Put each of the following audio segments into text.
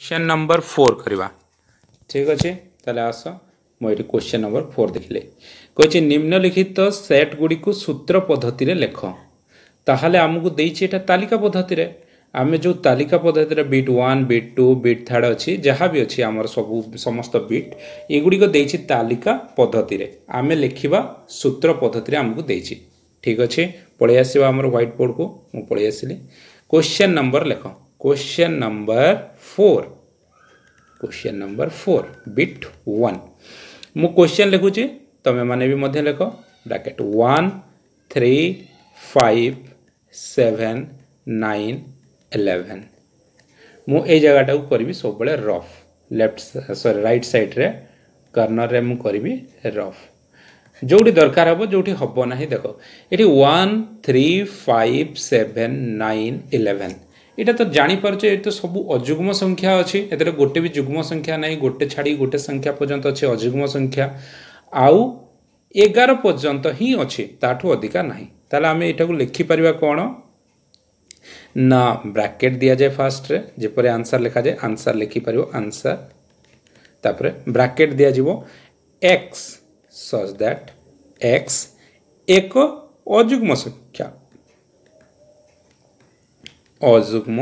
question number four करवा ठीक अच्छे तेल आस मुझे क्वेश्चन नंबर फोर देखिले कहे निम्नलिखित सेट गुड़ी को सूत्र पद्धति लेख ताल आमको देखा तालिका पद्धति आम जो तालिका पद्धति bit one bit two bit third अच्छी जहाँ भी अच्छी आम सब समस्त बीट युड़ी तालिका पद्धति आम लिखा सूत्र पद्धति आमको देती ठीक अच्छे पलि आसवा आम ह्वैट बोर्ड को मुझे पलि आसली क्वेश्चन नंबर लेख question number four question number four bit one मु क्वेश्चन लिखुची तुम्ही मैंने भी मध्य लिख bracket one three five seven nine eleven मु जगटा को करी सब rough left sorry right side रे कर्नर रे करी रफ ଯେଉଁଠି दरकार हम जो हम ना देख ये one three five seven nine eleven এটা ତ ଜାଣିପାରୁଛେ ଏଠି ତ ସବୁ ଅଯୁଗ୍ମ ସଂଖ୍ୟା ଅଛି ଏଥିରେ ଗୋଟେ ବି ଯୁଗ୍ମ ସଂଖ୍ୟା ନାହିଁ ଗୋଟେ ଛାଡ଼ି ଗୋଟେ ସଂଖ୍ୟା ପର୍ଯ୍ୟନ୍ତ ଅଛି ଅଯୁଗ୍ମ ସଂଖ୍ୟା ଆଉ ଏଗାର ପର୍ଯ୍ୟନ୍ତ ହିଁ ଅଛି ତାଠୁ ଅଧିକା ନାହିଁ ତାହେଲେ ଆମେ ଏଇଟାକୁ ଲେଖିପାରିବା କ'ଣ ନା ବ୍ରାକେଟ୍ ଦିଆଯାଏ ଫାଷ୍ଟରେ ଯେପରି ଆନ୍ସର୍ ଲେଖାଯାଏ ଆନ୍ସର୍ ଲେଖିପାରିବ ଆନ୍ସର୍ ତାପରେ ବ୍ରାକେଟ୍ ଦିଆଯିବ ଏକ୍ସ ସଜ୍ ଦ୍ୟାଟ୍ ଏକ୍ସ ଏକ ଅଯୁଗ୍ମ ସଂଖ୍ୟା অযুগ্ম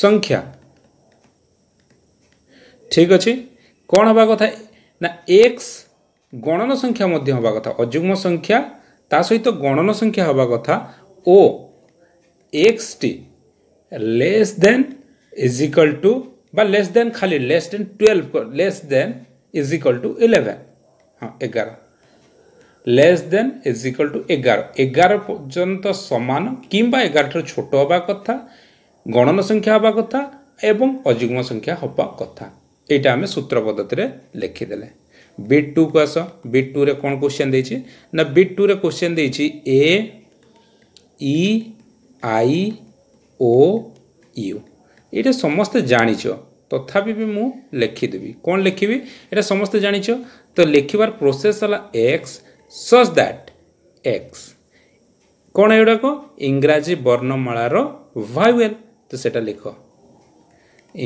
সংখ্যা ঠিক ଅଛି କ'ଣ ହେବା କଥା ନା ଏକ୍ସ ଗଣନ ସଂଖ୍ୟା ମଧ୍ୟ ହେବା କଥା ଅଯୁଗ୍ମ ସଂଖ୍ୟା ତା ସହିତ ଗଣନ ସଂଖ୍ୟା ହେବା କଥା ଓ ଏକ୍ସଟି less than is equal to বা লেস দেন খালি less than twelve less than is equal to eleven হ্যাঁ এগারো less than is equal to এগারো এগারো পর্যন্ত সমান কিংবা এগারোঠার ছোট হওয়া কথা গণন সংখ্যা হওয়া কথা এবং অযুগ্ম সংখ্যা হওয়া কথা এইটা আমি সূত্র পদ্ধতিরে লেখিদেলে বিট টু কু আস বিট টু রে কোণ কোশ্চেন দিয়েছি না বিট টু রে কোশ্চেন দিয়েছি এ ই আই ও ইউ এটা সমস্তে জানিছ তথাপি বি মু লেখিদেবি কোণ লেখিবি এটা সমস্তে জানিছ তো লেখিবার প্রোসেস হল এক্স सच दैट एक्स कौन एगुड़ाक इंग्राजी वर्णमालार वायुएल तो से लिख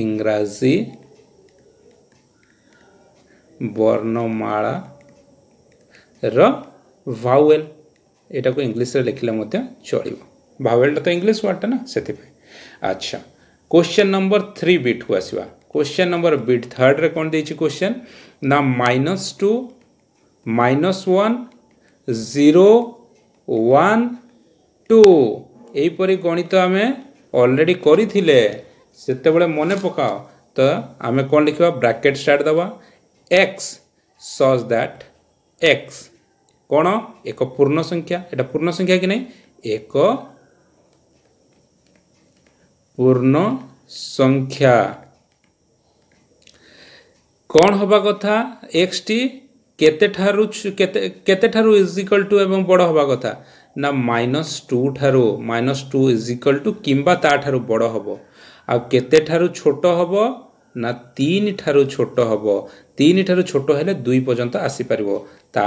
इंग्राजी वर्णमाला वाउएल यटा को इंग्लीश लिखले चल भावेलटा तो इंग्लीश वर्ड टा ना से अच्छा क्वेश्चन नंबर थ्री बीट को आसवा क्वेश्चन नंबर बीट थर्ड रे कौन देखिए क्वेश्चन ना minus two minus one zero one two यहीपर गणित आम अलरेडी करते मन पकाओ तो आम कौन लिखा ब्राकेट स्टार्ट दवा एक्स सज दैट एक्स कौन एक पूर्ण संख्या एटा पूर्ण संख्या कि नहीं एक पूर्ण संख्या कौन हवा कथा एक्स टी କେତେଠାରୁ କେତେଠାରୁ ଇଜ୍ ଇକ୍ୱାଲ୍ ଟୁ ଏବଂ ବଡ଼ ହେବା କଥା ନା ମାଇନସ୍ ଟୁ ଠାରୁ minus two is equal to କିମ୍ବା ତା'ଠାରୁ ବଡ଼ ହେବ ଆଉ କେତେଠାରୁ ଛୋଟ ହେବ ନା ତିନି ଠାରୁ ଛୋଟ ହେବ ତିନି ଠାରୁ ଛୋଟ ହେଲେ ଦୁଇ ପର୍ଯ୍ୟନ୍ତ ଆସିପାରିବ ତା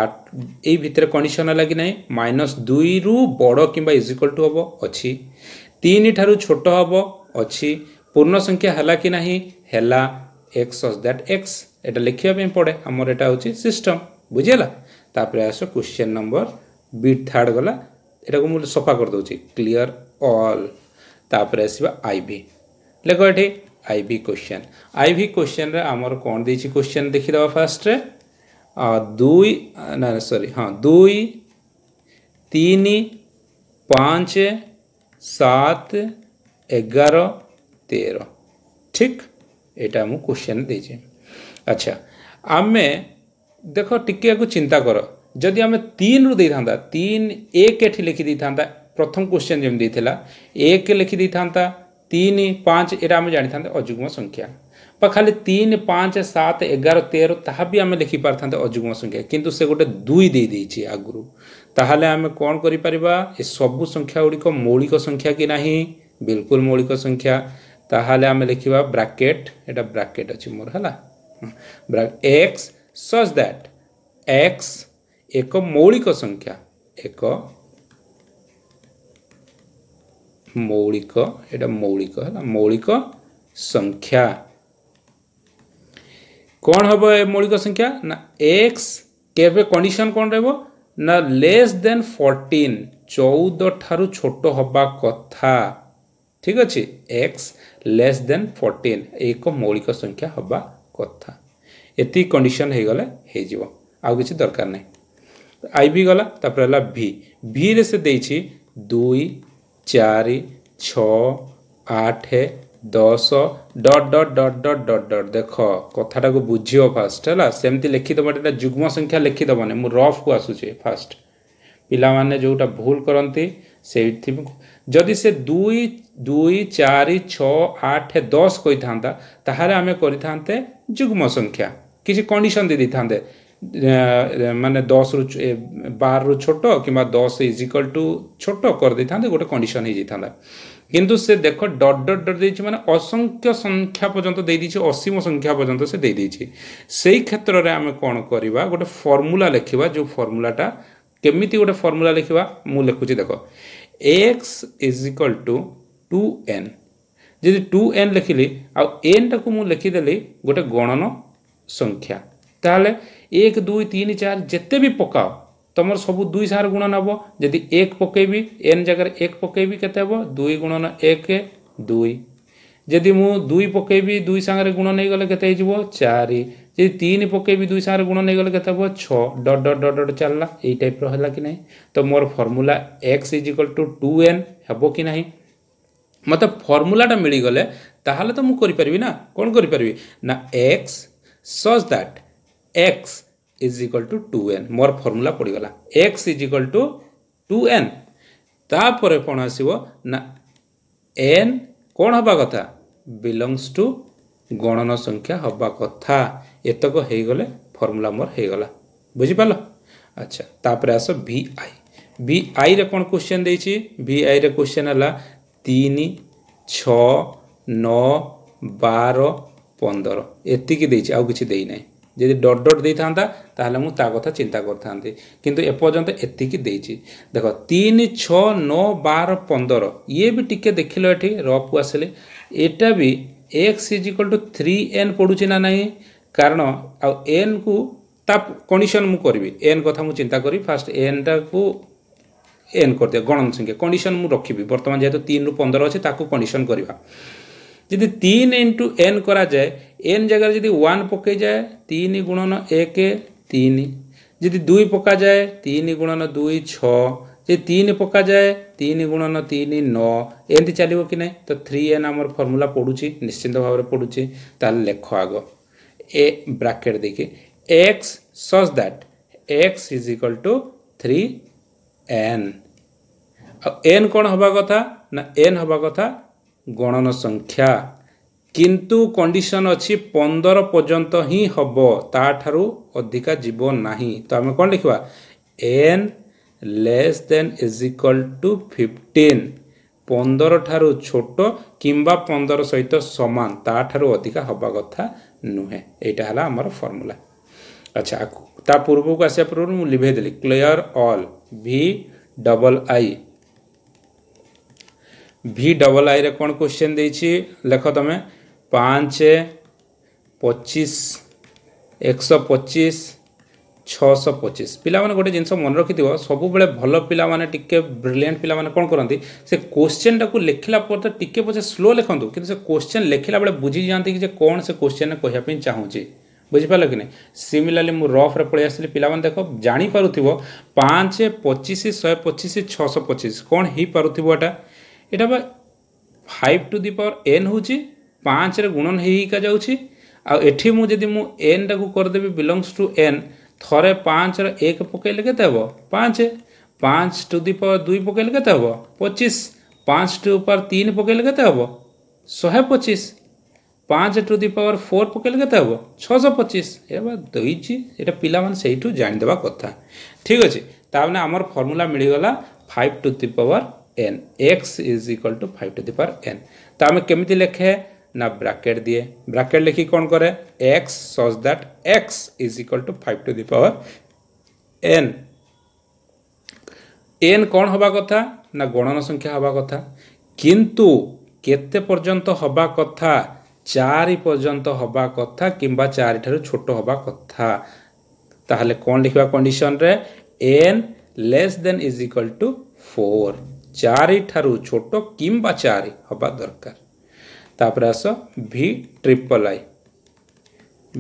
ଏଇ ଭିତରେ କଣ୍ଡିସନ୍ ହେଲା କି ନାହିଁ ମାଇନସ୍ ଦୁଇରୁ ବଡ଼ କିମ୍ବା ଇଜ୍ ଇକ୍ୱାଲ୍ ଟୁ ହେବ ଅଛି ତିନି ଠାରୁ ଛୋଟ ହେବ ଅଛି ପୂର୍ଣ୍ଣ ସଂଖ୍ୟା ହେଲା କି ନାହିଁ ହେଲା ଏକ୍ସ ଅସ୍ ଦ୍ୟାଟ୍ ଏକ୍ସ এটা ଲେଖିବା ପାଇଁ ପଡ଼େ ଆମର ଏଇଟା ହେଉଛି ସିଷ୍ଟମ୍ ବୁଝିହେଲା ତାପରେ ଆସ କ୍ୱେଶ୍ଚିନ୍ ନମ୍ବର ବିଟ୍ ଥାର୍ଡ଼ ଗଲା ଏଟାକୁ ମୁଁ ସଫା କରିଦେଉଛି କ୍ଲିଅର୍ ଅଲ୍ ତାପରେ ଆସିବା ଆଇ ଭି ଲେଖ ଏଠି I V question I V କ୍ୱେଶ୍ଚିନ୍ରେ ଆମର କ'ଣ ଦେଇଛି କ୍ୱେଶ୍ଚିନ୍ ଦେଖିଦେବା ଫାଷ୍ଟରେ ଦୁଇ ନା ସରି ହଁ ଦୁଇ ତିନି ପାଞ୍ଚ ସାତ ଏଗାର ତେର ଠିକ୍ এটা ମୁଁ କ୍ୱେଶ୍ଚିନ୍ ଦେଇଛି अच्छा आम देख टे चिंता कर जदि आम तीन रु था तीन एक लिखी था प्रथम क्वेश्चन जमी एक लिखी था तीन पाँच यहाँ आम जानी था अजुग्म संख्या व खाली तीन पाँच सात एगार तेर ता भी आम संख्या किंतु से गोटे दुई दे दी आगु ताल आम कौन कर सब संख्या गुड़िक मौलिक संख्या कि ना बिलकुल मौलिक संख्या ताल आम लिखा ब्राकेट एटा ब्राकेट अच्छी मोर है ଏକ୍ସ ସଚ୍ ଦ୍ୟାଟ୍ ଏକ୍ସ ଏକ ମୌଳିକ ସଂଖ୍ୟା ଏକ ମୌଳିକ ଏଇଟା ମୌଳିକ ହେଲା ମୌଳିକ ସଂଖ୍ୟା କ'ଣ ହେବ ଏ ମୌଳିକ ସଂଖ୍ୟା ନା ଏକ୍ସ କେବେ କଣ୍ଡିସନ୍ କ'ଣ ରହିବ ନା ଲେସ୍ ଦେନ୍ ଫର୍ଟିନ୍ ଚଉଦ ଠାରୁ ଛୋଟ ହେବା କଥା ଠିକ୍ ଅଛି ଏକ୍ସ ଲେସ୍ ଦେନ୍ ଫର୍ଟିନ୍ ଏକ ମୌଳିକ ସଂଖ୍ୟା ହେବା କଥା ଏତିକି କଣ୍ଡିସନ୍ ହେଇଗଲେ ହେଇଯିବ ଆଉ କିଛି ଦରକାର ନାହିଁ ଆଇ ବି ଗଲା ତାପରେ ହେଲା ଭି ଭିରେ ସେ ଦେଇଛି ଦୁଇ ଚାରି ଛଅ ଆଠ ଦଶ dot dot dot dot dot dot ଦେଖ କଥାଟାକୁ ବୁଝିବ ଫାଷ୍ଟ ହେଲା ସେମିତି ଲେଖିଦେବ ଏଇଟା ଯୁଗ୍ମ ସଂଖ୍ୟା ଲେଖିଦେବନି ମୁଁ ରଫ୍କୁ ଆସୁଛି ଫାଷ୍ଟ ପିଲାମାନେ ଯେଉଁଟା ଭୁଲ କରନ୍ତି ସେଇଥି ଯଦି ସେ ଦୁଇ ଦୁଇ ଚାରି ଛଅ ଆଠ ଦଶ କହିଥାନ୍ତା ତାହେଲେ ଆମେ କରିଥାନ୍ତେ ଯୁଗ୍ମ ସଂଖ୍ୟା କିଛି କଣ୍ଡିସନ୍ ଦେଇ ଦେଇଥାନ୍ତେ ମାନେ ଦଶରୁ ବାରରୁ ଛୋଟ କିମ୍ବା ଦଶ ଇଜ୍ ଇକ୍ୱାଲ୍ ଟୁ ଛୋଟ କରିଦେଇଥାନ୍ତେ ଗୋଟେ କଣ୍ଡିସନ୍ ହେଇଯାଇଥାନ୍ତା କିନ୍ତୁ ସେ ଦେଖ ଡଟ୍ ଡଟ୍ ଡଟ୍ ଦେଇଛି ମାନେ ଅସଂଖ୍ୟ ସଂଖ୍ୟା ପର୍ଯ୍ୟନ୍ତ ଦେଇଦେଇଛି ଅସୀମ ସଂଖ୍ୟା ପର୍ଯ୍ୟନ୍ତ ସେ ଦେଇଦେଇଛି ସେଇ କ୍ଷେତ୍ରରେ ଆମେ କ'ଣ କରିବା ଗୋଟେ ଫର୍ମୁଲା ଲେଖିବା ଯେଉଁ ଫର୍ମୁଲାଟା କେମିତି ଗୋଟେ ଫର୍ମୁଲା ଲେଖିବା ମୁଁ ଲେଖୁଛି ଦେଖ x is equal to two n जी टू एन लिखिली आन टाक मुझिदेली गोटे गणन संख्या तेल एक दुई तीन चार जिते भी पकाओ तुम सब दुई सार गुण नब जी एक पकेबी एन जगह एक पकेबी के दुई गुणन एक दुई जदि मु दुई पकेबी दुई सागर गुण नहींगले के चार ଯଦି ତିନି ପକାଇବି ଦୁଇ ସାଙ୍ଗରେ ଗୁଣ ନେଇଗଲେ କେତେ ହେବ ଛଅ ଡଟ୍ ଡଟ୍ ଡଟ୍ ଡଟ୍ ଚାଲିଲା ଏଇ ଟାଇପ୍ର ହେଲା କି ନାହିଁ ତ ମୋର formula x is equal to two n ହେବ କି ନାହିଁ ମୋତେ ଫର୍ମୁଲାଟା ମିଳିଗଲେ ତାହେଲେ ତ ମୁଁ କରିପାରିବି ନା କ'ଣ କରିପାରିବି ନା x such that x is equal to two n ମୋର ଫର୍ମୁଲା ପଡ଼ିଗଲା x is equal to two n ତାପରେ କ'ଣ ଆସିବ ନା ଏନ୍ କ'ଣ ହେବା କଥା ବିଲଙ୍ଗସ୍ ଟୁ ଗଣନ ସଂଖ୍ୟା ହେବା କଥା ଏତକ ହେଇଗଲେ ଫର୍ମୁଲା ମୋର ହେଇଗଲା ବୁଝିପାରିଲ ଆଚ୍ଛା ତାପରେ ଆସ ଭି ଆଇ ଭି ଆଇରେ କ'ଣ କୋଶ୍ଚିନ୍ ଦେଇଛି ଭି ଆଇରେ କୋଶ୍ଚିନ୍ ହେଲା ତିନି ଛଅ ନଅ ବାର ପନ୍ଦର ଏତିକି ଦେଇଛି ଆଉ କିଛି ଦେଇନାହିଁ ଯଦି ଡଟ୍ ଡଟ୍ ଦେଇଥାନ୍ତା ତାହେଲେ ମୁଁ ତା କଥା ଚିନ୍ତା କରିଥାନ୍ତି କିନ୍ତୁ ଏପର୍ଯ୍ୟନ୍ତ ଏତିକି ଦେଇଛି ଦେଖ ତିନି ଛଅ ନଅ ବାର ପନ୍ଦର ଇଏ ବି ଟିକେ ଦେଖିଲ ଏଠି ରଫ୍କୁ ଆସିଲେ ଏଇଟା ବି x is equal to three n ପଡ଼ୁଛି ନା ନାହିଁ କାରଣ ଆଉ ଏନ୍କୁ ତା କଣ୍ଡିସନ୍ ମୁଁ କରିବି ଏନ୍ କଥା ମୁଁ ଚିନ୍ତା କରିବି ଫାର୍ଷ୍ଟ ଏନ୍ଟାକୁ ଏନ୍ କରିଦିଅ ଗଣନ ସଂଖ୍ୟା କଣ୍ଡିସନ୍ ମୁଁ ରଖିବି ବର୍ତ୍ତମାନ ଯେହେତୁ ତିନିରୁ ପନ୍ଦର ଅଛି ତାକୁ କଣ୍ଡିସନ୍ କରିବା ଯଦି ତିନି ଇଣ୍ଟୁ ଏନ୍ କରାଯାଏ ଏନ୍ ଜାଗାରେ ଯଦି ୱାନ୍ ପକାଇଯାଏ ତିନି ଗୁଣନ ଏକ ତିନି ଯଦି ଦୁଇ ପକାଯାଏ ତିନି ଗୁଣନ ଦୁଇ ଛଅ ଯଦି ତିନି ପକାଯାଏ ତିନି ଗୁଣନ ତିନି ନଅ ଏମିତି ଚାଲିବ କି ନାହିଁ ତ ଥ୍ରୀ ଏନ୍ ଆମର ଫର୍ମୁଲା ପଡ଼ୁଛି ନିଶ୍ଚିନ୍ତ ଭାବରେ ପଡ଼ୁଛି ତାହେଲେ ଲେଖ ଆଗ ଏ ବ୍ରାକେଟ୍ ଦେଇକି x such that x is equal to three n ଆଉ ଏନ୍ କ'ଣ ହେବା କଥା ନା ଏନ୍ ହେବା କଥା ଗଣନ ସଂଖ୍ୟା କିନ୍ତୁ କଣ୍ଡିସନ୍ ଅଛି ପନ୍ଦର ପର୍ଯ୍ୟନ୍ତ ହିଁ ହେବ ତା'ଠାରୁ ଅଧିକା ଯିବ ନାହିଁ ତ ଆମେ କ'ଣ ଲେଖିବା n less than is equal to fifteen ପନ୍ଦର ଠାରୁ ଛୋଟ କିମ୍ବା ପନ୍ଦର ସହିତ ସମାନ ତା'ଠାରୁ ଅଧିକା ହେବା କଥା ନୁହେଁ ଏଇଟା ହେଲା ଆମର ଫର୍ମୁଲା ଆଚ୍ଛା ତା ପୂର୍ବକୁ ଆସିବା ପୂର୍ବରୁ ମୁଁ ଲିଭେଇ ଦେଲି clear all V double I V double ଆଇରେ କ'ଣ କ୍ୱେଶ୍ଚିନ୍ ଦେଇଛି ଲେଖ ତମେ ପାଞ୍ଚ ପଚିଶ ଏକଶହ ପଚିଶ ଛଅଶହ ପଚିଶ ପିଲାମାନେ ଗୋଟେ ଜିନିଷ ମନେ ରଖିଥିବ ସବୁବେଳେ ଭଲ ପିଲାମାନେ ଟିକେ ବ୍ରିଲିଆଣ୍ଟ ପିଲାମାନେ କ'ଣ କରନ୍ତି ସେ କୋଶ୍ଚେନ୍ଟାକୁ ଲେଖିଲା ପରେ ତ ଟିକେ ପଛେ ସ୍ଲୋ ଲେଖନ୍ତୁ କିନ୍ତୁ ସେ କୋଶ୍ଚେନ୍ ଲେଖିଲା ବେଳେ ବୁଝିଯାଆନ୍ତି କି ଯେ କ'ଣ ସେ କୋଶ୍ଚେନ୍ରେ କହିବା ପାଇଁ ଚାହୁଁଛି ବୁଝିପାରିଲ କି ନାହିଁ ସିମିଲାରଲି ମୁଁ ରଫ୍ରେ ପଳେଇ ଆସିଲି ପିଲାମାନେ ଦେଖ ଜାଣିପାରୁଥିବ ପାଞ୍ଚ ପଚିଶ ଶହେ ପଚିଶ ଛଅଶହ ପଚିଶ କ'ଣ ହେଇପାରୁଥିବ ଏଇଟା ଏଇଟା ବା five to the power n ହେଉଛି ପାଞ୍ଚରେ ଗୁଣନ ହେଇକା ଯାଉଛି ଆଉ ଏଠି ମୁଁ ଯଦି ମୁଁ ଏନ୍ଟାକୁ କରିଦେବି ବିଲଙ୍ଗସ୍ ଟୁ ଏନ୍ ଥରେ ପାଞ୍ଚର ଏକ ପକାଇଲେ କେତେ ହେବ ପାଞ୍ଚ ପାଞ୍ଚ ଟୁ ଦି ପାୱାର ଦୁଇ ପକାଇଲେ କେତେ ହେବ ପଚିଶ ପାଞ୍ଚ ଟୁ ପାୱାର ତିନି ପକାଇଲେ କେତେ ହେବ ଶହେ ପଚିଶ ପାଞ୍ଚ ଟୁ ଦି ପାୱାର ଫୋର୍ ପକାଇଲେ କେତେ ହେବ ଛଅଶହ ପଚିଶ ଏଇଟା ବା ଦେଇଛି ଏଇଟା ପିଲାମାନେ ସେଇଠୁ ଜାଣିଦେବା କଥା ଠିକ୍ ଅଛି ତାମାନେ ଆମର ଫର୍ମୁଲା ମିଳିଗଲା five to the power n x is equal to five to the power n তো আমি কেমিতি লেখে না ব্র্যাকেট দিয়ে ব্র্যাকেট লিখি কোন করে x such that x is equal to five to the power n n কোণ হওয়া কথা না গণন সংখ্যা হওয়া কথা কিন্তু কেতে পর্যন্ত হওয়া কথা চারি পর্যন্ত হওয়া কথা কিংবা চারিঠার ছোট হওয়া কথা তাহলে কোণ লিখবা কন্ডিশনরে n less than is equal to four চারিঠার ছোট কিংবা চারি হওয়া দরকার তারপরে আস V triple I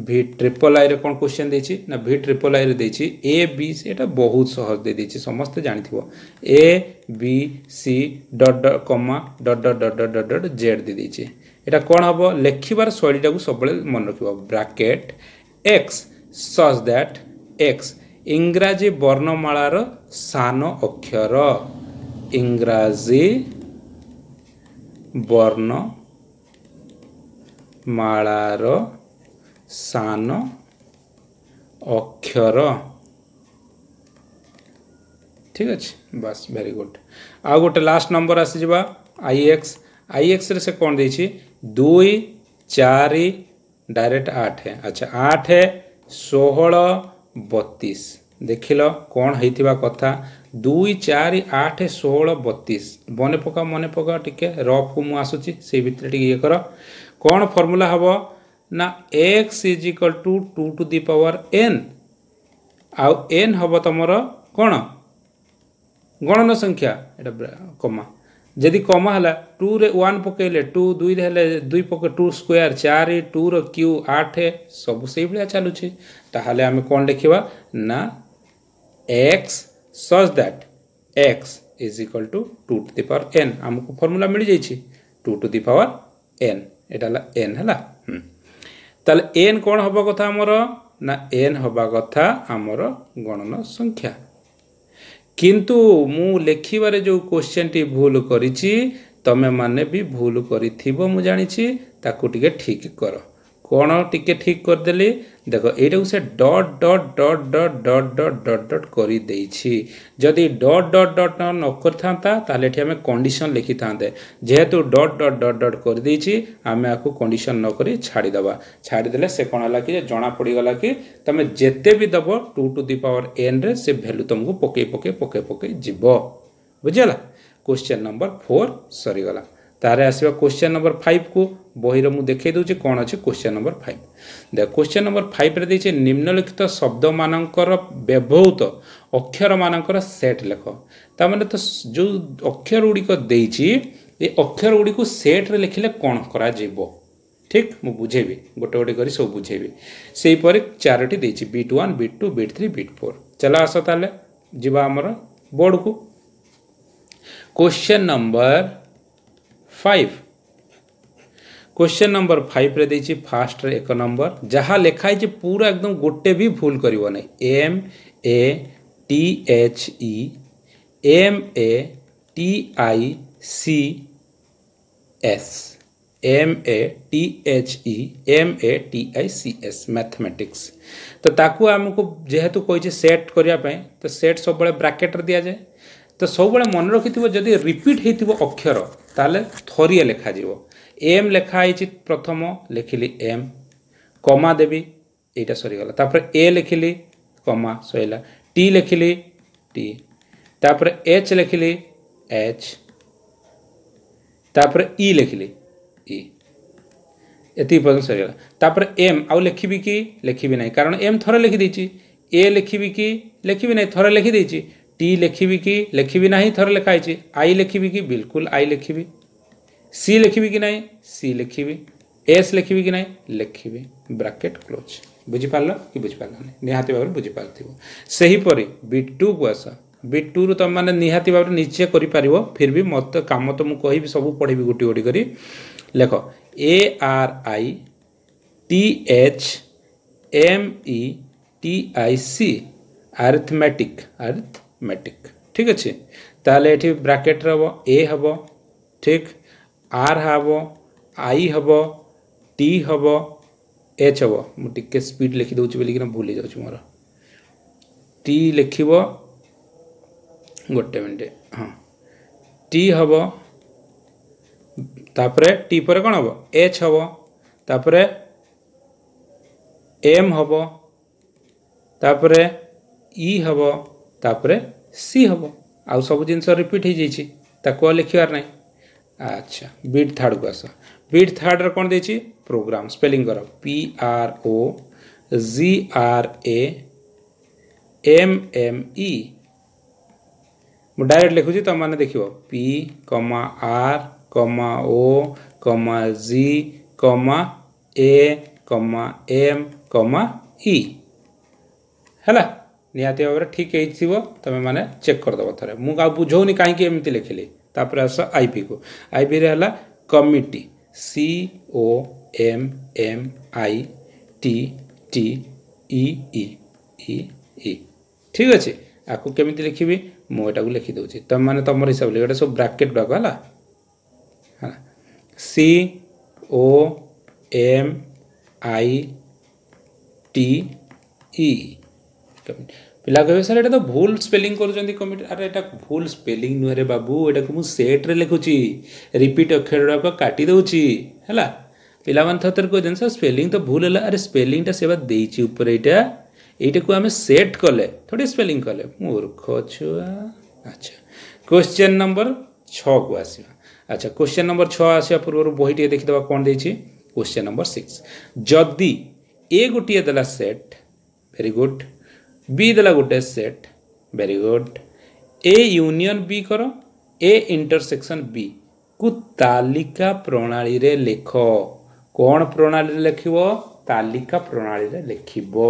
V triple আইরে কোণ কোশ্চেন দিয়েছি না ভি ট্রিপল আইরে দিয়েছি এ বি সি এটা বহু সহজ দিয়ে দিয়েছি সমস্তে জাঁথিব A B C dot dot comma dot dot dot dot dot dot Z দিয়ে দিয়েছি এটা কোণ হব লেখিবার শৈলীটাকে সবুলে মনে রাখব bracket x such that x ইংরাজী বর্ণমালার সান অক্ষর ইংরাজী বর্ণ ମାଳାର ସାନ ଅକ୍ଷର ଠିକ୍ ଅଛି ବାସ୍ ଭେରି ଗୁଡ୍ ଆଉ ଗୋଟେ ଲାଷ୍ଟ ନମ୍ବର ଆସିଯିବା ଆଇ ଏକ୍ସ ଆଇ ଏକ୍ସରେ ସେ କ'ଣ ଦେଇଛି ଦୁଇ ଚାରି ଡାଇରେକ୍ଟ ଆଠ ଆଚ୍ଛା ଆଠ ଷୋହଳ ବତିଶ ଦେଖିଲ କ'ଣ ହେଇଥିବା କଥା ଦୁଇ ଚାରି ଆଠ ଷୋହଳ ବତିଶ ମନେ ପକାଅ ମନେ ପକାଅ ଟିକେ ରଫ୍କୁ ମୁଁ ଆସୁଛି ସେଇ ଭିତରେ ଟିକେ ଇଏ କର କ'ଣ ଫର୍ମୁଲା ହେବ ନା x is equal to two to the power n ଆଉ ଏନ୍ ହେବ ତୁମର କ'ଣ ଗଣନ ସଂଖ୍ୟା ଏଇଟା କମା ଯଦି କମା ହେଲା ଟୁରେ ୱାନ୍ ପକାଇଲେ ଟୁ ଦୁଇରେ ହେଲେ ଦୁଇ ପକେଇ ଟୁ ସ୍କୋୟାର ଚାରି ଟୁର କ୍ୟୁ ଆଠ ସବୁ ସେଇଭଳିଆ ଚାଲୁଛି ତାହେଲେ ଆମେ କ'ଣ ଲେଖିବା ନା x such that x is equal to two to the power n ଆମକୁ ଫର୍ମୁଲା ମିଳିଯାଇଛି two to the power n এটা হল এন হল তাহলে এন কোণ হওয়া কথা আমার না এন হওয়া কথা আমার গণন সংখ্যা কিন্তু মু লেখিবারে যে কোশ্চেনটি ভুল করেছি তুমি মানে বি ভুল করিথিব মু জানিছি তাকে টিকে ঠিক কর কোণ টিকে ঠিক করেদেলি দেখ এইটাকে সে dot dot dot dot dot dot dot dot করে দিয়েছি যদি ডট ডট ডট ন করে তাহলে এটি আমি কন্ডিশন লিখি থাকে যেহেতু ডট ডট ডট ডট করে দিয়েছি আমি আকু কন্ডিশন ছাড়ি দেওয়া ছাড়ি দিলে সে কোণ হল কি যে জনা পড়িগলা কি তুমি যেতে বি দেব টু টু দি পাওয়ার এন্রে সে ভ্যালু তোমাকে পকাই পকাই পকাই পকাই যাব বুঝিগলা কোশ্চেন নম্বর ফোর সরিগলা ତାହେଲେ ଆସିବା କ୍ୱେଶ୍ଚନ୍ ନମ୍ବର ଫାଇଭକୁ ବହିର ମୁଁ ଦେଖାଇ ଦେଉଛି କ'ଣ ଅଛି କ୍ୱେଶ୍ଚନ୍ ନମ୍ବର ଫାଇଭ୍ ଦେଖ କ୍ୱେଶ୍ଚନ୍ ନମ୍ବର ଫାଇଭ୍ରେ ଦେଇଛି ନିମ୍ନଲିଖିତ ଶବ୍ଦମାନଙ୍କର ବ୍ୟବହୃତ ଅକ୍ଷରମାନଙ୍କର ସେଟ୍ ଲେଖ ତା'ମାନେ ତ ଯେଉଁ ଅକ୍ଷର ଗୁଡ଼ିକ ଦେଇଛି ଏ ଅକ୍ଷର ଗୁଡ଼ିକୁ ସେଟ୍ରେ ଲେଖିଲେ କ'ଣ କରାଯିବ ଠିକ୍ ମୁଁ ବୁଝେଇବି ଗୋଟେ ଗୋଟେ କରି ସବୁ ବୁଝେଇବି ସେହିପରି ଚାରୋଟି ଦେଇଛି bit one bit two bit three bit four ଚାଲ ଆସ ତାହେଲେ ଯିବା ଆମର ବୋର୍ଡ଼କୁ question number five question number five रे देछि फास्ट रे एक नंबर जहाँ लिखा पूरा एकदम गोटे भी भूल कर M A T H E M A T I C S M A T H E M A T I C S mathematics तो ताकू आमको जेहेतु कही सेट करने तो सेट सब ब्राकेट दि जाए तो सब मन रखि जदि रिपीट होक्षर ତାହେଲେ ଥରିଏ ଲେଖାଯିବ ଏମ୍ ଲେଖା ହେଇଛି ପ୍ରଥମ ଲେଖିଲି ଏମ୍ କମା ଦେବି ଏଇଟା ସରିଗଲା ତାପରେ ଏ ଲେଖିଲି କମା ସରିଲା ଟି ଲେଖିଲି ଟି ତାପରେ ଏଚ୍ ଲେଖିଲି ଏଚ୍ ତାପରେ ଇ ଲେଖିଲି ଇ ଏତିକି ପର୍ଯ୍ୟନ୍ତ ସରିଗଲା ତାପରେ ଏମ୍ ଆଉ ଲେଖିବି କି ଲେଖିବି ନାହିଁ କାରଣ ଏମ୍ ଥରେ ଲେଖିଦେଇଛି ଏ ଲେଖିବି କି ଲେଖିବି ନାହିଁ ଥରେ ଲେଖିଦେଇଛି टी लिखी कि लिखी ना थर लिखाई आई लिखी कि बिल्कुल आई लिखी सी लिखी कि ना सी लिखी एस लिखी कि ना लिखी ब्राकेट क्लोज बुझिपार कि बुझिपार निहाती भाव बुझिपार से हीपर बी टू को आस बी टू रु तुम मैंने निहाती भाव निचे कर फिर भी मत कम तो मुझे कह सब पढ़े गोटे गोटी कर लेख A R I T H M E T I C arithmetic आर्थ ମ୍ୟାଟ୍ରିକ୍ ଠିକ୍ ଅଛି ତାହେଲେ ଏଠି ବ୍ରାକେଟ୍ରେ ହେବ ଏ ହେବ ଠିକ୍ ଆର୍ ହେବ ଆଇ ହେବ ଟି ହେବ ଏଚ୍ ହେବ ମୁଁ ଟିକେ ସ୍ପିଡ୍ ଲେଖିଦେଉଛି ବୋଲିକିନା ଭୁଲି ଯାଉଛି ମୋର ଟି ଲେଖିବ ଗୋଟେ ମିନିଟ୍ ହଁ ଟି ହେବ ତାପରେ ଟି ପରେ କ'ଣ ହେବ ଏଚ୍ ହେବ ତାପରେ ଏମ୍ ହେବ ତାପରେ ଇ ହେବ तापर सी हम आ सब जिन रिपीट हो जाए लिखार ना अच्छा बीट थार्ड को आस बीट थार्ड रे दे प्रोग्राम स्पेलींग कर P R O G R A M M E direct लिखुची तुम मैंने देख पी कमा आर कमा ओ कमा जि कमा ए कमा एम कमा इ है निहाती भाव में ठीक हो तुम मैंने चेक करदेव थे मुझे बुझौन कहीं एमती लिखिली तापर आस आईपी को आईपी रे है committee C O M M I T T E ठीक अच्छे आपको केमी लिखी मुझे लिखिदे तुम मैंने तुम हिसाब से सब ब्राकेट गुडा है सी O M I T E ପିଲା କହିବେ ସାର୍ ଏଇଟା ତ ଭୁଲ ସ୍ପେଲିଂ କରୁଛନ୍ତି କମିଟି ଆରେ ଏଇଟା ଭୁଲ ସ୍ପେଲିଂ ନୁହେଁରେ ବାବୁ ଏଇଟାକୁ ମୁଁ ସେଟ୍ରେ ଲେଖୁଛି ରିପିଟ୍ ଅକ୍ଷର ଗୁଡ଼ାକ କାଟି ଦେଉଛି ହେଲା ପିଲାମାନେ ଥରେ କହିଛନ୍ତି ସାର୍ ସ୍ପେଲିଂ ତ ଭୁଲ ହେଲା ଆରେ ସ୍ପେଲିଂଟା ସେବା ଦେଇଛି ଉପରେ ଏଇଟା ଏଇଟାକୁ ଆମେ ସେଟ୍ କଲେ ଥୋଡ଼ି ସ୍ପେଲିଂ କଲେ ମୂର୍ଖ ଛୁଆ ଆଚ୍ଛା କ୍ୱେଶ୍ଚିନ୍ ନମ୍ବର ଛଅକୁ ଆସିବା ଆଚ୍ଛା କ୍ୱେଶ୍ଚନ୍ ନମ୍ବର ଛଅ ଆସିବା ପୂର୍ବରୁ ବହି ଟିକେ ଦେଖିଦେବା କ'ଣ ଦେଇଛି କ୍ୱେଶ୍ଚନ୍ ନମ୍ବର ସିକ୍ସ ଯଦି ଏ ଗୋଟିଏ ଦେଲା ସେଟ୍ ଭେରି ଗୁଡ଼୍ बी दे गोटे set very good A union B कर ए इंटरसेक्शन बी को तालिका प्रणाली रे लेख कौन प्रणाली लिख तालिका प्रणाली रे लिखिबो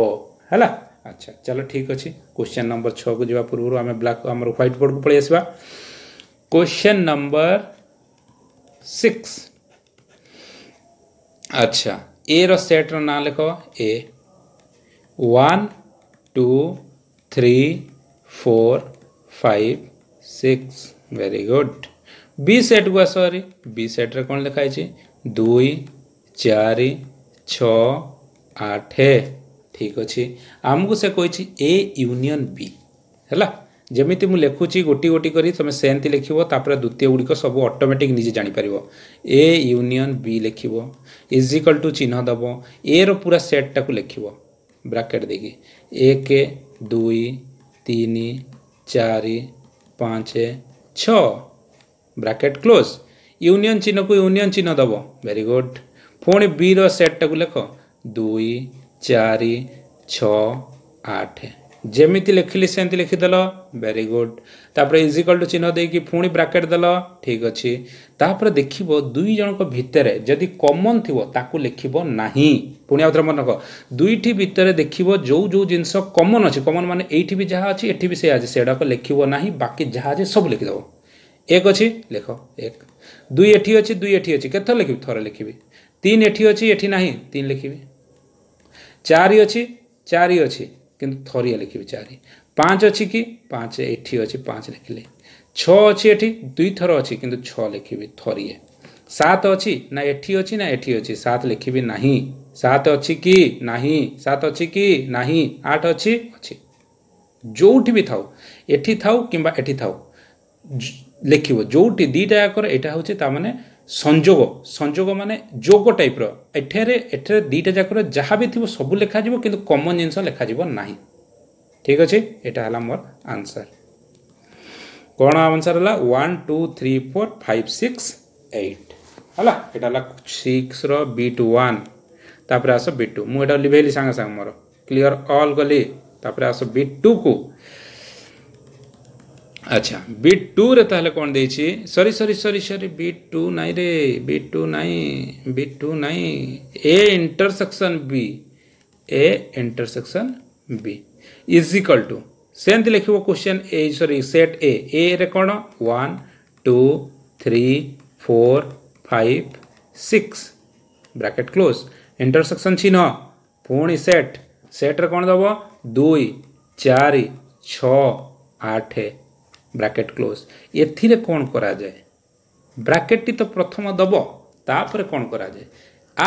अच्छा चलो ठीक अच्छे क्वेश्चन नंबर 6 को जवाब पूर्व आम ब्लाक हमर बोर्ड को पळे आसवा क्वेश्चन नंबर सिक्स अच्छा ए रेट्र सेट रो A one two three four five six very good B সেটକୁ ଆସ ଭାରି ବି ସେଟ୍ରେ କ'ଣ ଲେଖାହେଇଛି ଦୁଇ ଚାରି ଛଅ ଆଠ ଠିକ୍ ଅଛି ଆମକୁ ସେ କହିଛି ଏ ୟୁନିୟନ୍ ବି ହେଲା ଯେମିତି ମୁଁ ଲେଖୁଛି ଗୋଟି ଗୋଟି କରି ତୁମେ ସେମିତି ଲେଖିବ ତାପରେ ଦ୍ୱିତୀୟ ଗୁଡ଼ିକ ସବୁ ଅଟୋମେଟିକ୍ ନିଜେ ଜାଣିପାରିବ ଏ ୟୁନିୟନ୍ ବି ଲେଖିବ ଇଜିକାଲ୍ ଟୁ ଚିହ୍ନ ଦେବ ଏର ପୁରା ସେଟ୍ଟାକୁ ଲେଖିବ ବ୍ରାକେଟ୍ ଦେଇକି ଏକ ଦୁଇ ତିନି ଚାରି ପାଞ୍ଚ ଛଅ ବ୍ରାକେଟ୍ କ୍ଲୋଜ୍ ୟୁନିୟନ୍ ଚିହ୍ନକୁ ୟୁନିୟନ୍ ଚିହ୍ନ ଦେବ ଭେରି ଗୁଡ୍ ପୁଣି ବିର ସେଟ୍ଟାକୁ ଲେଖ ଦୁଇ ଚାରି ଛଅ ଆଠ ଯେମିତି ଲେଖିଲି ସେମିତି ଲେଖିଦେଲ ଭେରି ଗୁଡ୍ ତାପରେ ଇଜିକାଲ୍ ଟୁ ଚିହ୍ନ ଦେଇକି ପୁଣି ବ୍ରାକେଟ୍ ଦେଲ ଠିକ୍ ଅଛି ତାପରେ ଦେଖିବ ଦୁଇ ଜଣଙ୍କ ଭିତରେ ଯଦି କମନ୍ ଥିବ ତାକୁ ଲେଖିବ ନାହିଁ ପୁଣି ଆଉ ଥରେ ମନେ ରଖ ଦୁଇଟି ଭିତରେ ଦେଖିବ ଯେଉଁ ଯେଉଁ ଜିନିଷ କମନ୍ ଅଛି କମନ୍ ମାନେ ଏଇଠି ବି ଯାହା ଅଛି ଏଠି ବି ସେୟା ଅଛି ସେଗୁଡ଼ାକ ଲେଖିବ ନାହିଁ ବାକି ଯାହା ଅଛି ସବୁ ଲେଖିଦେବ এক অছি লেখ এক দুই এটি অছি দুই এটি অছি কেথর লিখিবি থরে লিখিবি তিন এটি অছি এটি নাহি তিন লিখিবি চারি অছি চারি অছি कि थरी लिखी चार पाँच अच्छी कि पाँच ये अच्छे पाँच लिखिले छ अच्छी एटी दुई थर अच्छी छिखी थरी सात अच्छी ना ये अच्छी ना ये अच्छी सात लिखी ना सात अच्छी कि ना सात अच्छी कि ना आठ अच्छी अच्छी जो भी था एटी कि लिख जो दीटा जाकर यहाँ हूँ तमें ସଂଯୋଗ ସଂଯୋଗ ମାନେ ଯୋଗ ଟାଇପ୍ର ଏଠାରେ ଏଠାରେ ଦୁଇଟା ଯାକର ଯାହା ବି ଥିବ ସବୁ ଲେଖାଯିବ କିନ୍ତୁ କମନ୍ ଜିନିଷ ଲେଖାଯିବ ନାହିଁ ଠିକ୍ ଅଛି ଏଇଟା ହେଲା ମୋର ଆନ୍ସର୍ କ'ଣ ଆନ୍ସର୍ ହେଲା one two three four five six eight ହେଲା ଏଇଟା ହେଲା ସିକ୍ସର ବି ଟୁ ୱାନ୍ ତାପରେ ଆସ ବି ଟୁ ମୁଁ ଏଇଟା ଲିଭେଇଲି ସାଙ୍ଗେ ସାଙ୍ଗେ ମୋର କ୍ଲିଅର୍ ଅଲ୍ ଗଲି ତାପରେ ଆସ ବି ଟୁକୁ अच्छा बीट टू रेल कौन दे सरी सरी सरी सरी बी टू नाई रे बीट टू नाई बी टू नाई A intersection B A intersection B is equal to same लिख question A sorry set A A रे कौन one two three four five six bracket close intersection चिन्ह पुणी set सेट्रे कौन दब दुई चार छ आठ ବ୍ରାକେଟ୍ କ୍ଲୋଜ୍ ଏଥିରେ କ'ଣ କରାଯାଏ ବ୍ରାକେଟ୍ଟି ତ ପ୍ରଥମ ଦେବ ତାପରେ କ'ଣ କରାଯାଏ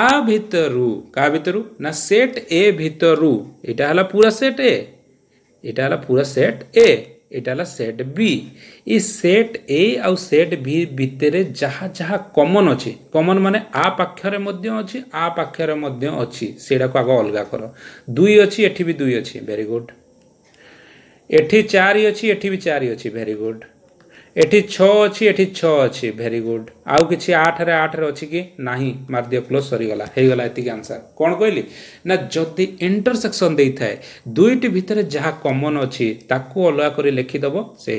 ଆ ଭିତରୁ କାହା ଭିତରୁ ନା ସେଟ୍ ଏ ଭିତରୁ ଏଇଟା ହେଲା ପୁରା ସେଟ୍ ଏ ଏଇଟା ହେଲା ପୁରା ସେଟ୍ ଏ ଏଇଟା ହେଲା ସେଟ୍ ବି ଏ ସେଟ୍ ଏ ଆଉ ସେଟ୍ ବି ଭିତରେ ଯାହା ଯାହା କମନ୍ ଅଛି କମନ୍ ମାନେ ଆ ପାଖରେ ମଧ୍ୟ ଅଛି ଆ ପାଖରେ ମଧ୍ୟ ଅଛି ସେଇଟାକୁ ଆଗ ଅଲଗା କର ଦୁଇ ଅଛି ଏଠି ବି ଦୁଇ ଅଛି ଭେରି ଗୁଡ଼୍ एटी चार अच्छी एटी भी चार अच्छी भेरी गुड एटी छि एटी छि भेरी गुड आउ कि आठ रे आठ रे कि ना मारदी क्लोज सरीगला एति आंसर कौन कहली ना जदि इंटरसेक्शन दे था दुईट भितर जहाँ कमन अच्छी अलग कर लिखिदेव से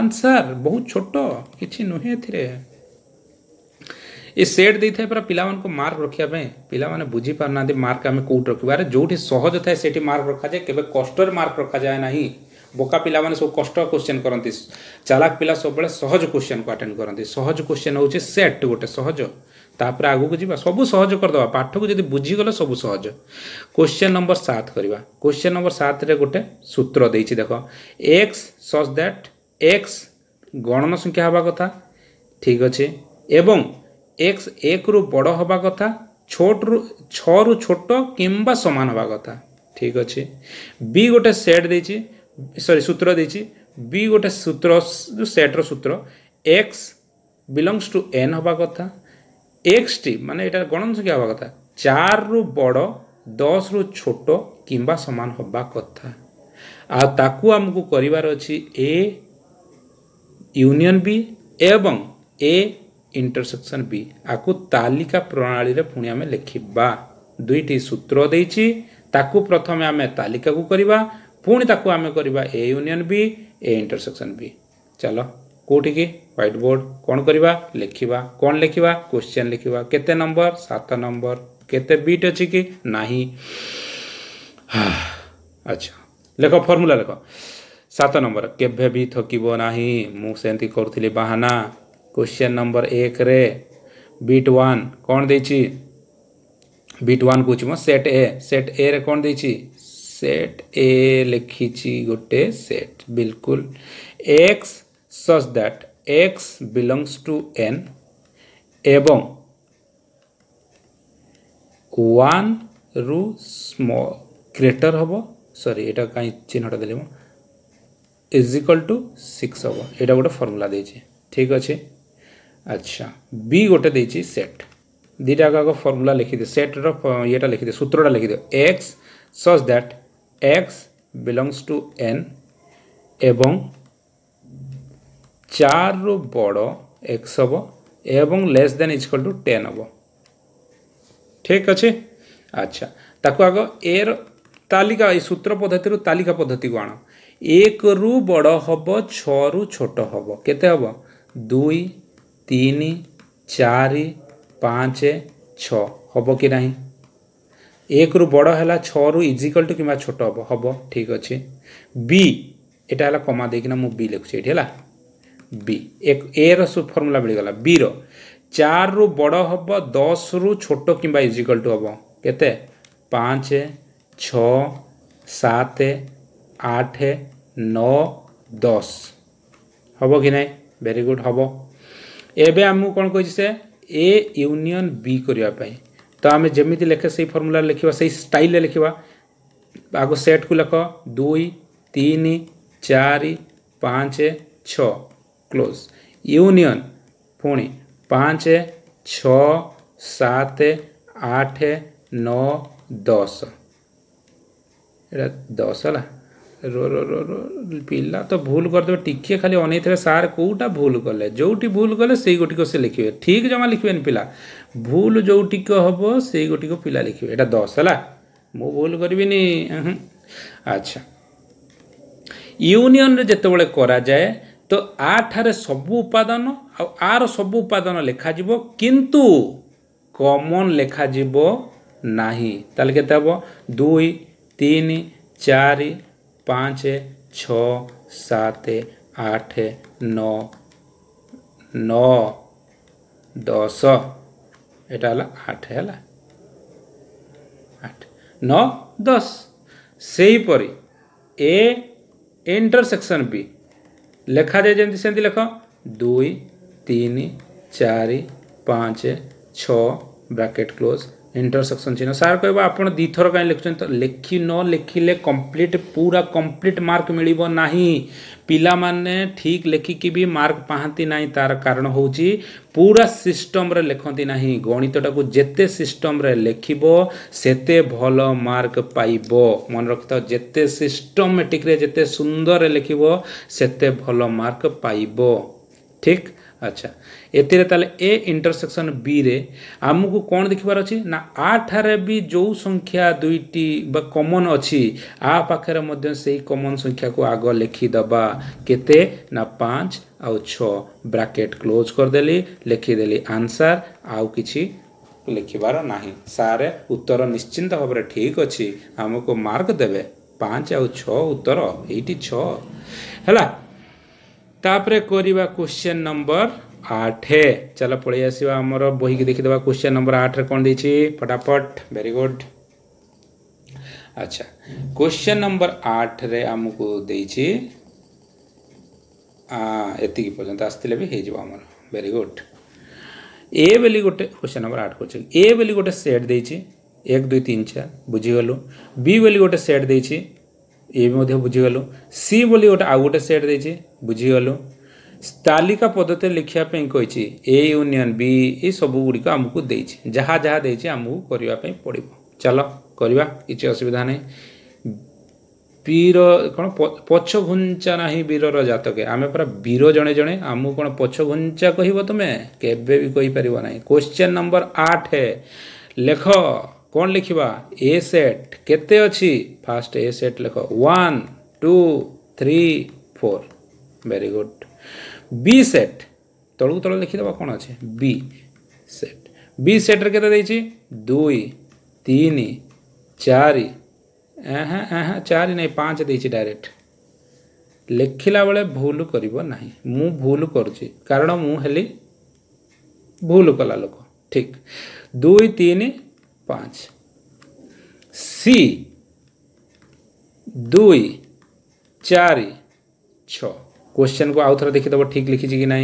आंसर बहुत छोट कि नुहे ए ये सेट दे था पर पिला को मार्क रखापी पिलाने बुझी पार ना मार्क आम कौट रखे जो सहज थाए मार्क रखा जाए केवे कष्ट मार्क रखा जाए ना ବୋକା ପିଲାମାନେ ସବୁ କଷ୍ଟ କୋଶ୍ଚେନ୍ କରନ୍ତି ଚାଲାକ ପିଲା ସବୁବେଳେ ସହଜ କୋଶ୍ଚେନ୍କୁ ଆଟେଣ୍ଡ କରନ୍ତି ସହଜ କୋଶ୍ଚେନ୍ ହେଉଛି ସେଟ୍ ଗୋଟେ ସହଜ ତାପରେ ଆଗକୁ ଯିବା ସବୁ ସହଜ କରିଦେବା ପାଠକୁ ଯଦି ବୁଝିଗଲେ ସବୁ ସହଜ କୋଶ୍ଚେନ୍ ନମ୍ବର ସାତ କରିବା କୋଶ୍ଚେନ୍ ନମ୍ବର ସାତରେ ଗୋଟେ ସୂତ୍ର ଦେଇଛି ଦେଖ ଏକ୍ସ ସଚ୍ ଦ୍ୟାଟ୍ ଏକ୍ସ ଗଣନ ସଂଖ୍ୟା ହେବା କଥା ଠିକ୍ ଅଛି ଏବଂ ଏକ୍ସ ଏକରୁ ବଡ଼ ହେବା କଥା ଛୋଟରୁ ଛଅରୁ ଛୋଟ କିମ୍ବା ସମାନ ହେବା କଥା ଠିକ୍ ଅଛି ବି ଗୋଟେ ସେଟ୍ ଦେଇଛି ସରି ସୂତ୍ର ଦେଇଛି ବି ଗୋଟେ ସୂତ୍ର ଯେଉଁ ସେଟ୍ର ସୂତ୍ର ଏକ୍ସ ବିଲଙ୍ଗ୍ସ ଟୁ ଏନ୍ ହେବା କଥା ଏକ୍ସଟି ମାନେ ଏଇଟା ଗଣନ ସଂଖ୍ୟା ହେବା କଥା ଚାରିରୁ ବଡ଼ ଦଶରୁ ଛୋଟ କିମ୍ବା ସମାନ ହେବା କଥା ଆଉ ତାକୁ ଆମକୁ କରିବାର ଅଛି ଏ ୟୁନିଅନ୍ ବି ଏବଂ ଏ ଇଣ୍ଟରସେକ୍ସନ୍ ବି ଆକୁ ତାଲିକା ପ୍ରଣାଳୀରେ ପୁଣି ଆମେ ଲେଖିବା ଦୁଇଟି ସୂତ୍ର ଦେଇଛି ତାକୁ ପ୍ରଥମେ ଆମେ ତାଲିକାକୁ କରିବା पुणी आम करवा A union B A intersection B चलो कौटी की ह्वैट बोर्ड कौन करवा लिखा कौन लिखा क्वेश्चन लिखा केते नंबर सात नंबर केते बीट अच्छी कि ना अच्छा लेख फर्मूला लेख सात नंबर केवे भी थक मुझे करी बाहाना क्वेश्चन नंबर एक रे बीट वन कौन दे बीट वन कुछ सेट ए सेट ए रे कौन दे सेट ए लिखी गोटे सेट बिल्कुल x such that x belongs to N एवं ୱାନ୍ ରୁ ଗ୍ରେଟର ହେବ ସରି ଏଇଟା କାହିଁ ଚିହ୍ନଟା ଦେଲି ମୁଁ ଇଜ୍ ଇକ୍ୱାଲ୍ ଟୁ ସିକ୍ସ ହେବ ଏଇଟା ଗୋଟେ ଫର୍ମୁଲା ଦେଇଛି ଠିକ୍ ଅଛି ଆଚ୍ଛା ବି ଗୋଟେ ଦେଇଛି ସେଟ୍ ଦୁଇଟା ଆଗ ଆଗ ଫର୍ମୁଲା ଲେଖିଦିଅ ସେଟ୍ର ଇଏଟା ଲେଖିଦିଅ ସୂତ୍ରଟା ଲେଖିଦିଅ x such that x belongs to N এবং চারু বড় এক্স হব এবং less than equal to ten হব ঠিক আছে আচ্ছা তাকে আগ এর তালিকা এই সূত্র পদ্ধতির তালিকা পদ্ধতিকে আণ একরু বড় হব ছরু ছোট হব কেতে হব দুই তিন চারি পাঁচ ছ হব কি না একরু বড় হল ছু ইজিকাল টু কিংবা ছোট হব হব ঠিক আছে বি এটা হল কমা দিয়ে মু বি লিখুছি এটি হল বি এ র ফর্মুলা মিলিগলা বি র চার রু বড় হব দশ রু ছোট কিংবা ইজিকাল টু হব কেতে পাঁচ ছ সাত আঠ নଅ দଶ ହବ କି ନାହିଁ ଭେରି ଗୁଡ଼୍ ହବ ଏବେ ଆମକୁ କ'ଣ କହିଛି ସେ ଏ ୟୁନିୟନ୍ ବି କରିବା ପାଇଁ तो आम जमी लिखे से फर्मूला लिखा से स्टाइल लिखा आग सेट कु लिख दुई तीन चार पच छोज यूनियन पी पच छत आठ नौ दस दस है रो रो रो रो पिला तो भूल कर करदे टिके खाली अन सार कौटा भूल कले जो भूल कले गोटी को से लिखे ठीक जमा लिखे पिला ভুল ଯେଉଁটিକ ହେବ ସେଇ ଗୋଟିକ ପିଲା ଲେଖିବେ ଏଇଟା ଦଶ ହେଲା ମୁଁ ଭୁଲ କରିବିନି ଆଚ୍ଛା ୟୁନିୟନରେ ଯେତେବେଳେ କରାଯାଏ ତ ଆ ଠାରେ ସବୁ ଉପାଦାନ ଆଉ ଆର ସବୁ ଉପାଦାନ ଲେଖାଯିବ କିନ୍ତୁ କମନ୍ ଲେଖାଯିବ ନାହିଁ ତାହେଲେ କେତେ ହେବ ଦୁଇ ତିନି ଚାରି ପାଞ୍ଚ ଛଅ ସାତ ଆଠ ନଅ ନଅ ଦଶ यहाँ है आठ है आठ नौ दस से हीपरी ए इंटरसेक्शन बी लेखा जाए जमी से लेख दुई तीन चार पाँच छ ब्राकेट क्लोज ଇଣ୍ଟରସେକ୍ସନ୍ ଚିହ୍ନ ସାର୍ କହିବ ଆପଣ ଦୁଇଥର କାହିଁ ଲେଖୁଛନ୍ତି ତ ଲେଖି ନ ଲେଖିଲେ କମ୍ପ୍ଲିଟ୍ ପୁରା କମ୍ପ୍ଲିଟ୍ ମାର୍କ ମିଳିବ ନାହିଁ ପିଲାମାନେ ଠିକ୍ ଲେଖିକି ବି ମାର୍କ ପାଆନ୍ତି ନାହିଁ ତା'ର କାରଣ ହେଉଛି ପୁରା ସିଷ୍ଟମ୍ରେ ଲେଖନ୍ତି ନାହିଁ ଗଣିତଟାକୁ ଯେତେ ସିଷ୍ଟମ୍ରେ ଲେଖିବ ସେତେ ଭଲ ମାର୍କ ପାଇବ ମନେ ରଖିଥାଅ ଯେତେ ସିଷ୍ଟମେଟିକ୍ରେ ଯେତେ ସୁନ୍ଦରରେ ଲେଖିବ ସେତେ ଭଲ ମାର୍କ ପାଇବ ଠିକ୍ আচ্ছা এতে তাহলে এ ইন্টরসেকশন বি রে আমি কোণ দেখবার অছি না আঠারে বি যে সংখ্যা দুইটি বা কমন অছি আ পাখে মধ্যে সেই কমন সংখ্যাকে আগ লেখিদেবা কেতে না পাঁচ আউ ছ ব্রাকেট ক্লোজ করেদেলি লেখিদেলি আনসার আউ কিছু ଲେଖିବାର ନାହିଁ ସାର୍ ଉତ୍ତର ନିଶ୍ଚିନ୍ତ ଭାବରେ ଠିକ୍ ଅଛି ଆମକୁ ମାର୍କ ଦେବେ ପାଞ୍ଚ ଆଉ ଛଅ ଉତ୍ତର ଏଇଟି ଛଅ ହେଲା ତାପରେ କରିବା କ୍ୱେଶ୍ଚନ୍ ନମ୍ବର ଆଠ ଚାଲ ପଳେଇ ଆସିବା ଆମର ବହିକି ଦେଖିଦେବା କ୍ୱେଶ୍ଚନ୍ ନମ୍ବର ଆଠରେ କ'ଣ ଦେଇଛି ଫଟାଫଟ ଭେରି ଗୁଡ୍ ଆଚ୍ଛା କ୍ୱେଶ୍ଚନ୍ ନମ୍ବର ଆଠରେ ଆମକୁ ଦେଇଛି ଏତିକି ପର୍ଯ୍ୟନ୍ତ ଆସିଥିଲେ ବି ହେଇଯିବ ଆମର ଭେରି ଗୁଡ୍ ଏ ବୋଲି ଗୋଟେ କ୍ୱେଶ୍ଚନ୍ ନମ୍ବର ଆଠ କରୁଛି ଏ ବୋଲି ଗୋଟେ ସେଟ୍ ଦେଇଛି ଏକ ଦୁଇ ତିନି ଚାରି ବୁଝିଗଲୁ ବି ବୋଲି ଗୋଟେ ସେଟ୍ ଦେଇଛି ଇଏ ବି ମଧ୍ୟ ବୁଝିଗଲୁ ସି ବୋଲି ଗୋଟେ ଆଉ ଗୋଟେ ସେଟ୍ ଦେଇଛି ବୁଝିଗଲୁ ତାଲିକା ପଦ୍ଧତିରେ ଲେଖିବା ପାଇଁ କହିଛି ଏ ୟୁନିଅନ୍ ବି ଏସବୁ ଗୁଡ଼ିକ ଆମକୁ ଦେଇଛି ଯାହା ଯାହା ଦେଇଛି ଆମକୁ କରିବା ପାଇଁ ପଡ଼ିବ ଚାଲ କରିବା କିଛି ଅସୁବିଧା ନାହିଁ ବୀର କ'ଣ ପଛ ଘୁଞ୍ଚା ନାହିଁ ବୀରର ଜାତକେ ଆମେ ପୁରା ବୀର ଜଣେ ଜଣେ ଆମକୁ କ'ଣ ପଛ ଘୁଞ୍ଚା କହିବ ତୁମେ କେବେ ବି କହିପାରିବ ନାହିଁ କୋଶ୍ଚିନ୍ ନମ୍ବର ଆଠ ଲେଖ କ'ଣ ଲେଖିବା ଏ ସେଟ୍ କେତେ ଅଛି ଫାଷ୍ଟ ଏ ସେଟ୍ ଲେଖ one two three four very good B set ତଳକୁ ତଳ ଲେଖିଦେବା କ'ଣ ଅଛି ବି ସେଟ୍ ବି ସେଟ୍ରେ କେତେ ଦେଇଛି ଦୁଇ ତିନି ଚାରି ଚାରି ନାହିଁ ପାଞ୍ଚ ଦେଇଛି ଡାଇରେକ୍ଟ ଲେଖିଲା ବେଳେ ଭୁଲ କରିବ ନାହିଁ ମୁଁ ଭୁଲ କରୁଛି କାରଣ ମୁଁ ହେଲି ଭୁଲ କଲା ଲୋକ ଠିକ୍ ଦୁଇ ତିନି पाँच सी दुई चार छः क्वेश्चन को आउ देखी देव ठीक लिखी कि ना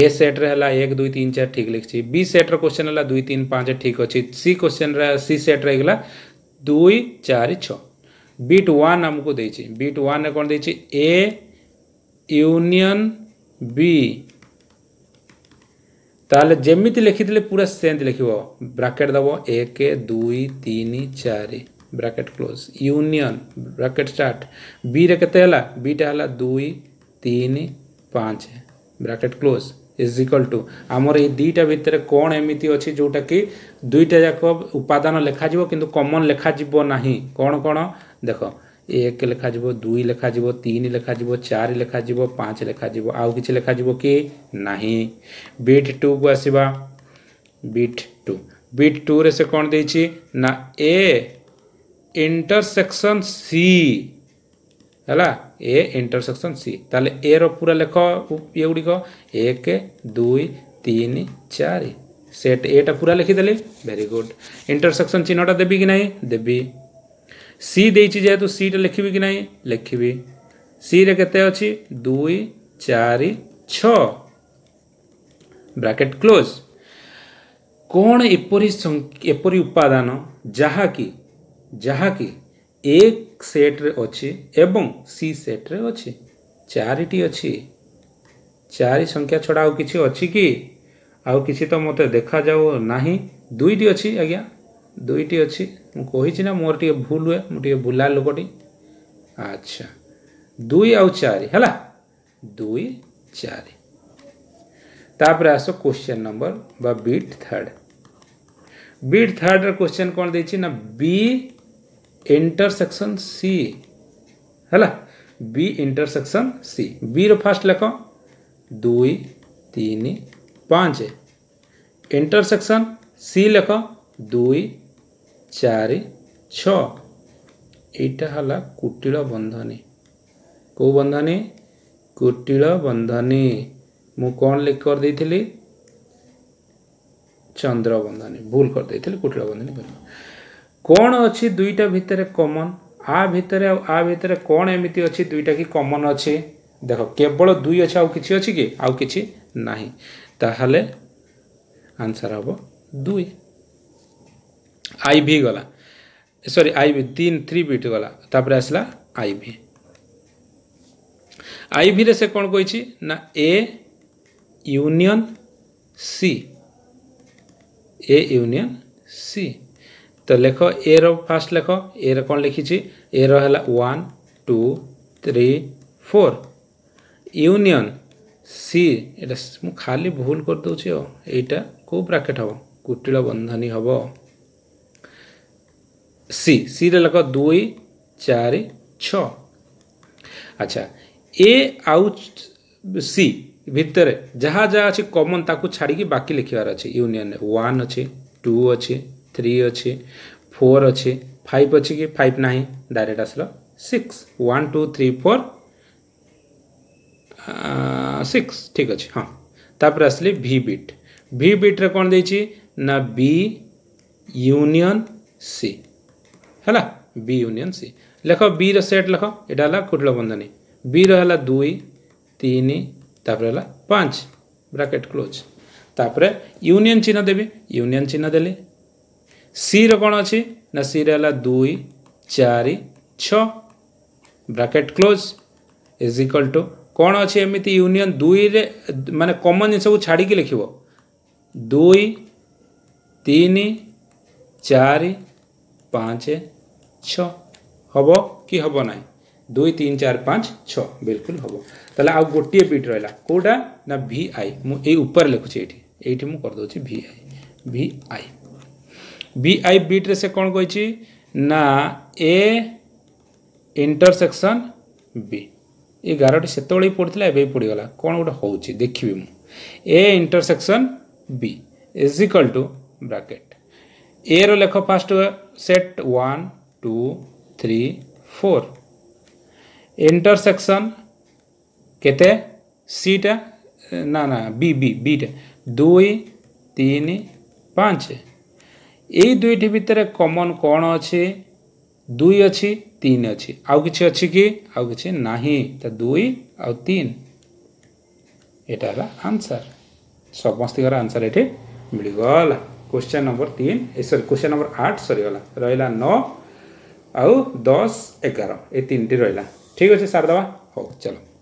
ए सेट्रे है एक दुई तीन चार ठीक लिखी बी सेट्र क्वेश्चन है दुई तीन पाँच ठीक अच्छे सी क्वेश्चन सी सेट्रे रहा दुई चार छः बीट वन आमको देट वन कौन दे ए यूनियन बी ତାହେଲେ ଯେମିତି ଲେଖିଥିଲେ ପୁରା ସେମିତି ଲେଖିବ ବ୍ରାକେଟ୍ ଦେବ ଏକ ଦୁଇ ତିନି ଚାରି bracket close union bracket start ବିରେ କେତେ ହେଲା ବିଟା ହେଲା ଦୁଇ ତିନି ପାଞ୍ଚ bracket close is equal to ଆମର ଏଇ ଦୁଇଟା ଭିତରେ କ'ଣ ଏମିତି ଅଛି ଯେଉଁଟାକି ଦୁଇଟା ଯାକ ଉପାଦାନ ଲେଖାଯିବ କିନ୍ତୁ କମନ୍ ଲେଖାଯିବ ନାହିଁ କ'ଣ କ'ଣ ଦେଖ एक लिखाज दुई लिखाज तीन लिखाज चार लिखाज पाँच लिखाज आउ कि लिखाज कि ना बीट टू को आसवा बीट टू बीट टू रे से कौन दे ना ए इंटरसेक्शन सी है ए इंटरसेक्शन सी ताले ए रो पूरा लेख ये गुड़िक एक दुई तीन चार सेट एटा पूरा लिखीदे भेरी गुड इंटरसेक्शन चिन्हटा देवी कि ना देवी সি দিয়েছি যেহেতু সিটা লিখবি কি না লিখবি সিরে কেতে অছি দুই চারি ছ ব্রাকেট ক্লোজ কোণ এপরি এপরি উপাদান যাহাকি যাহাকি এক সেট্রে অছি এবং সি সেট্রে অছি চারিটি অছি চারি সংখ্যা ছড়া আউ কিছু অছি কি আউ কিছু তো মতে দেখা যাও নাহি দুইটি অছি আজ্ঞা দুইটি অছি मुझे ना मोर टे भूल हुए मुझे भूला लोकटी अच्छा दुई आ चार दुई चार तापर आस क्वेश्चन नंबर बा बीट थर्ड बीट थर्ड रोश्चन कौन दे बी इंटरसेक्शन सी है B intersection C B first लेख दुई तीन पाँच इंटरसेक्शन सी लेख दुई ଚାରି ଛଅ ଏଇଟା ହେଲା କୁଟିଳ ବନ୍ଧନୀ କେଉଁ ବନ୍ଧନୀ କୁଟିଳ ବନ୍ଧନୀ ମୁଁ କ'ଣ ଲେଖ କରିଦେଇଥିଲି ଚନ୍ଦ୍ର ବନ୍ଧନୀ ଭୁଲ କରିଦେଇଥିଲି କୁଟିଳ ବନ୍ଧନୀ କହିଲି କ'ଣ ଅଛି ଦୁଇଟା ଭିତରେ କମନ୍ ଆ ଭିତରେ ଆଉ ଆ ଭିତରେ କ'ଣ ଏମିତି ଅଛି ଦୁଇଟା କି କମନ୍ ଅଛି ଦେଖ କେବଳ ଦୁଇ ଅଛି ଆଉ କିଛି ଅଛି କି ଆଉ କିଛି ନାହିଁ ତାହେଲେ ଆନ୍ସର୍ ହେବ ଦୁଇ ଆଇ ଭି ଗଲା ସରି ଆଇ ଭି ତିନି ଥ୍ରୀ ବିଟ୍ ଗଲା ତାପରେ ଆସିଲା ଆଇ ଭି ଆଇ ଭିରେ ସେ କ'ଣ କହିଛି ନା A union C A union C ତ ଲେଖ ଏର ଫାଷ୍ଟ ଲେଖ ଏର କ'ଣ ଲେଖିଛି ଏର ହେଲା one two three four union C ଏଇଟା ମୁଁ ଖାଲି ଭୁଲ କରିଦେଉଛି ଆଉ ଏଇଟା କେଉଁ ବ୍ରାକେଟ୍ ହେବ କୁଟିଳ ବନ୍ଧନୀ ହେବ সি সিরে লেখ দুই চারি ছ আচ্ছা এ আউ সি ভিতরে যাহা যাহা আছে কমন তাকে ছাড়িকি বাকি লিখিবার আছে ইউনিয়ন ওয়ান আছে টু আছে থ্রি আছে ফোর আছে ফাইভ আছে কি ফাইভ না ডাইরেক্ট আসল six one two three four six ঠিক আছে হ্যাঁ তারপরে আসলে ভি বিট ভি বিটরে কোণ দিয়েছি না বি ইউনিয়ন সি है बी यूनियन सी लिख बी रेट लिख यहाँ खुटल बंधनी बी रहा दुई तीन तापर है पाँच ब्राकेट क्लोज तापर यूनियन चिन्ह देवी यूनियन चिन्ह दे सी रण अच्छी ना सी रहा दुई चार छ bracket close is equal to कौन अच्छे एमती यूनियन दुई रे माने कॉमन जिनस को छाड़ी लिख दुई तीन चार पाँच ছ হব কি হব না দুই তিন চার পাঁচ ছ ବିଲକୁଲ ହବ ତାହେଲେ ଆଉ ଗୋଟିଏ ବିଟ୍ ରହିଲା କେଉଁଟା ନା ଭି ଆଇ ମୁଁ ଏଇ ଉପରେ ଲେଖୁଛି ଏଇଠି ଏଇଠି ମୁଁ କରିଦେଉଛି V I V I V I ବିଟ୍ରେ ସେ କ'ଣ କହିଛି ନା ଏ ଇଣ୍ଟରସେକ୍ସନ୍ ବି ଏ ଗାରଟି ସେତେବେଳେ ପଡ଼ିଥିଲା ଏବେ ପଡ଼ିଗଲା କ'ଣ ଗୋଟେ ହେଉଛି ଦେଖିବି ମୁଁ A intersection B is equal to bracket ଏର ଲେଖ first set one two three four intersection কেতে সিটা না না বি বি বিটা দুই তিন পাঁচ এই দুইটি ভিতরে কমন কোণ অছে দুই অছি তিন অছি আউ কিছু অছি কি আউ কিছু নাহি তা দুই আউ তিন এটা হল আনসার সমস্তকর আনসার এটি মিলিগলা কোশ্চেন নম্বর তিন সরি কোশ্চেন নম্বর আট সরিগলা রহলা ন ଆଉ ଦଶ ଏଗାର ଏ ତିନିଟି ରହିଲା ଠିକ୍ ଅଛି ସାରିଦେବା ହଉ ଚାଲ